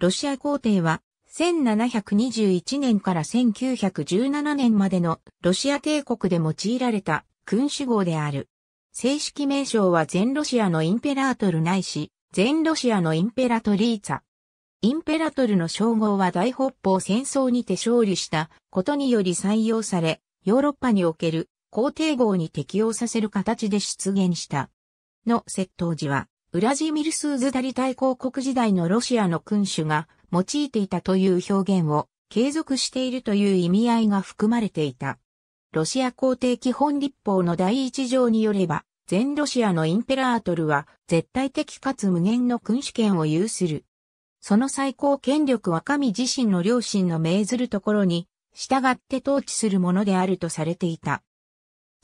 ロシア皇帝は、1721年から1917年までのロシア帝国で用いられた君主号である。正式名称は全ロシアのインペラートルないし、全ロシアのインペラトリーツァ。インペラトルの称号は大北方戦争にて勝利したことにより採用され、ヨーロッパにおける皇帝号に適用させる形で出現した。の窃盗時は、ウラジミルスーズダリ大公国時代のロシアの君主が用いていたという表現を継続しているという意味合いが含まれていた。ロシア皇帝基本立法の第一条によれば、全ロシアのインペラートルは絶対的かつ無限の君主権を有する。その最高権力は神自身の良心の命ずるところに従って統治するものであるとされていた。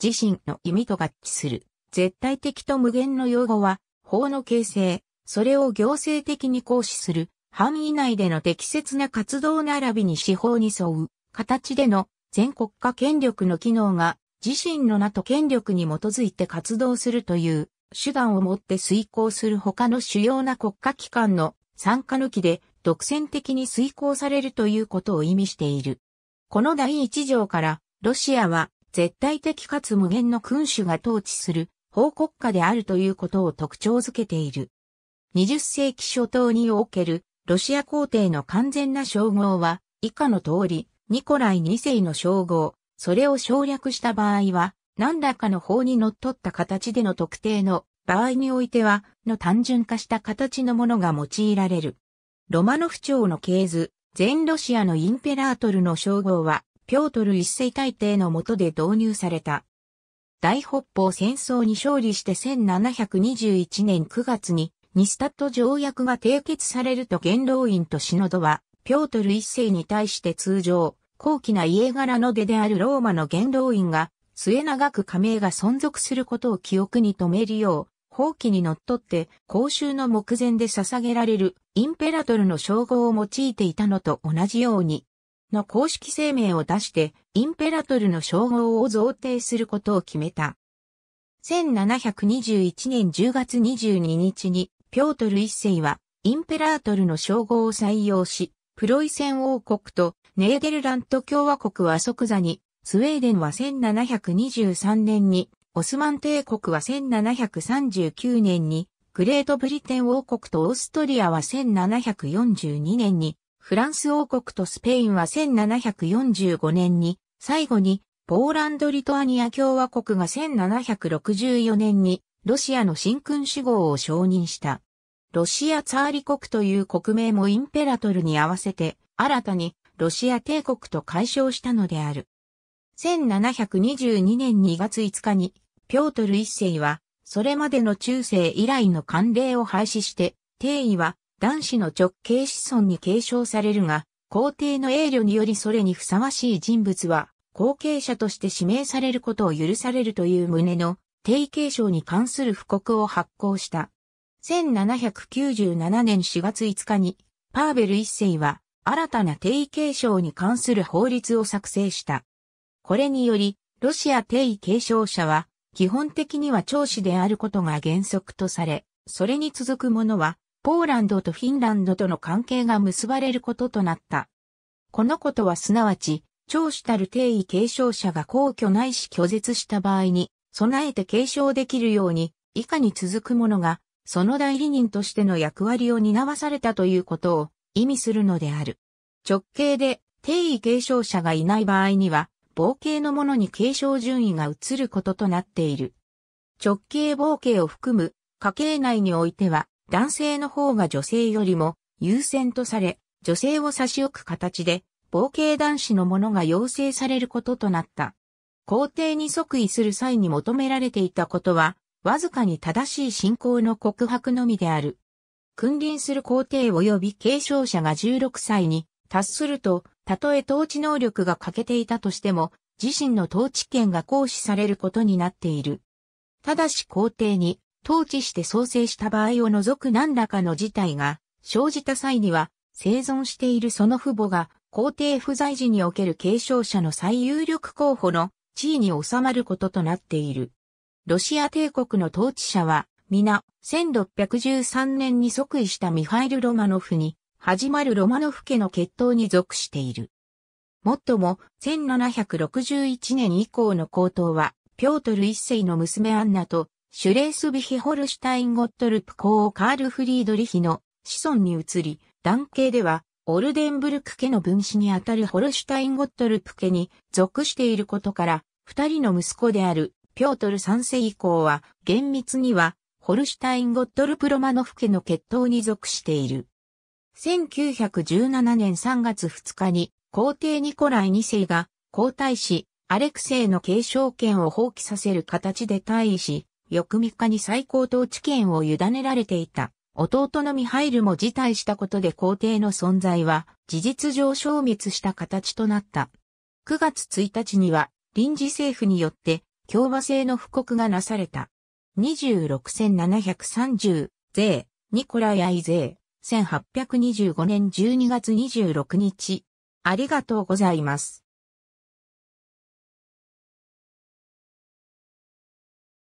自身の意味と合致する。絶対的と無限の用語は法の形成、それを行政的に行使する範囲内での適切な活動並びに司法に沿う形での全国家権力の機能が自身の名と権力に基づいて活動するという手段をもって遂行する他の主要な国家機関の参加抜きで独占的に遂行されるということを意味している。この第一条からロシアは絶対的かつ無限の君主が統治する法国家であるということを特徴づけている。20世紀初頭におけるロシア皇帝の完全な称号は以下の通り、ニコライ2世の称号、それを省略した場合は、何らかの法に則っった形での特定の場合においては、の単純化した形のものが用いられる。ロマノフ朝の系図、全ロシアのインペラートルの称号は、ピョートル一世大帝の下で導入された。大北方戦争に勝利して1721年9月にニスタット条約が締結されると元老院とシノドは、ピョートル一世に対して通常、高貴な家柄の出であるローマの元老院が、末長く加盟が存続することを記憶に留めるよう、法規にのっとって公衆の目前で捧げられるインペラトルの称号を用いていたのと同じように、の公式声明を出してインペラトルの称号を贈呈することを決めた。1721年10月22日に、ピョートル一世は、インペラートルの称号を採用し、プロイセン王国とネーデルラント共和国は即座に、スウェーデンは1723年に、オスマン帝国は1739年に、グレートブリテン王国とオーストリアは1742年にフランス王国とスペインは1745年に、最後に、ポーランド・リトアニア共和国が1764年に、ロシアの新君主号を承認した。ロシアツァーリ国という国名もインペラトルに合わせて、新たにロシア帝国と解消したのである。1722年2月5日に、ピョートル一世は、それまでの中世以来の慣例を廃止して、帝位は男子の直系子孫に継承されるが、皇帝の栄誉によりそれにふさわしい人物は、後継者として指名されることを許されるという旨の定位継承に関する布告を発行した。1797年4月5日に、パーベル一世は、新たな定位継承に関する法律を作成した。これにより、ロシア定位継承者は、基本的には長子であることが原則とされ、それに続くものは、ポーランドとフィンランドとの関係が結ばれることとなった。このことはすなわち、長主たる定位継承者が皇居ないし拒絶した場合に、備えて継承できるように、以下に続く者が、その代理人としての役割を担わされたということを意味するのである。直系で定位継承者がいない場合には、傍系の者に継承順位が移ることとなっている。直系傍系を含む家系内においては、男性の方が女性よりも優先とされ、女性を差し置く形で、冒険男子のものが要請されることとなった。皇帝に即位する際に求められていたことは、わずかに正しい信仰の告白のみである。君臨する皇帝及び継承者が16歳に達すると、たとえ統治能力が欠けていたとしても、自身の統治権が行使されることになっている。ただし皇帝に統治して創生した場合を除く何らかの事態が生じた際には、生存しているその父母が皇帝不在時における継承者の最有力候補の地位に収まることとなっている。ロシア帝国の統治者は、皆、1613年に即位したミハイル・ロマノフに、始まるロマノフ家の血統に属している。もっとも、1761年以降の皇統は、ピョートル一世の娘アンナと、シュレースビヒホルシュタイン・ゴットルプ公カール・フリードリヒの子孫に移り、男系では、オルデンブルク家の分子にあたるホルシュタイン・ゴットルプ家に属していることから、二人の息子であるピョートル三世以降は、厳密には、ホルシュタイン・ゴットルプロマノフ家の血統に属している。1917年3月2日に、皇帝ニコライ二世が、皇太子、アレクセイの継承権を放棄させる形で退位し、翌3日に最高統治権を委ねられていた。弟のミハイルも辞退したことで皇帝の存在は事実上消滅した形となった。9月1日には臨時政府によって共和制の布告がなされた。26730税、ニコライアイ税、1825年12月26日。ありがとうございます。